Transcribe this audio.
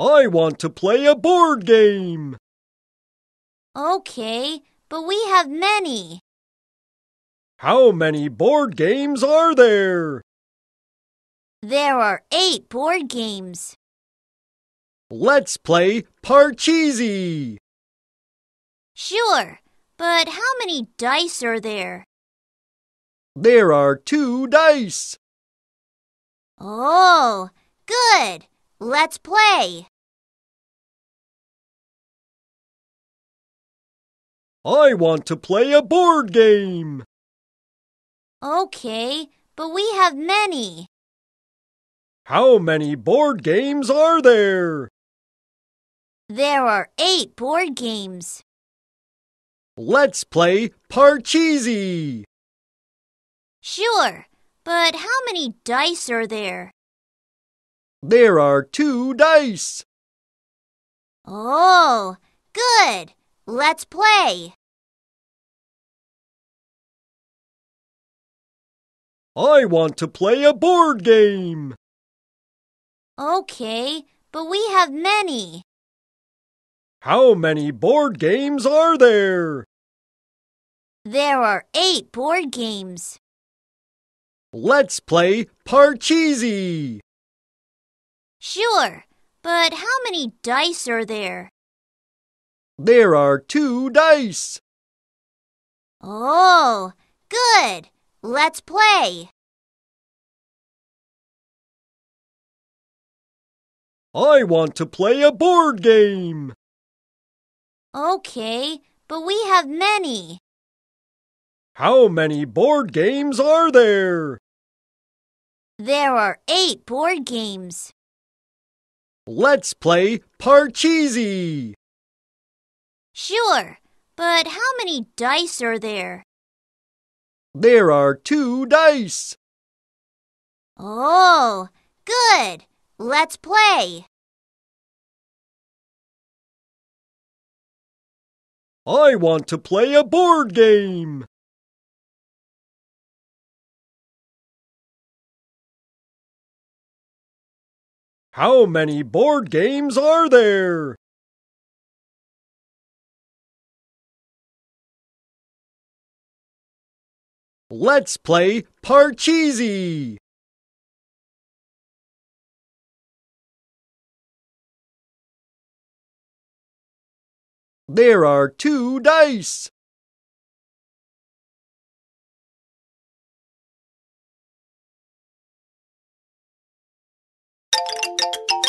I want to play a board game. Okay, but we have many. How many board games are there? There are eight board games. Let's play Parcheesi. Sure, but how many dice are there? There are two dice. Oh, good. Let's play. I want to play a board game. Okay, but we have many. How many board games are there? There are eight board games. Let's play Parcheesi. Sure, but how many dice are there? There are two dice. Oh, good. Let's play. I want to play a board game. Okay, but we have many. How many board games are there? There are eight board games. Let's play Parcheesi. Sure, but how many dice are there? There are two dice. Oh, good. Let's play. I want to play a board game. Okay, but we have many. How many board games are there? There are eight board games. Let's play Parcheesi! Sure, but how many dice are there? There are two dice. Oh, good. Let's play. I want to play a board game. How many board games are there? Let's play Parcheesi! There are two dice. Thank you.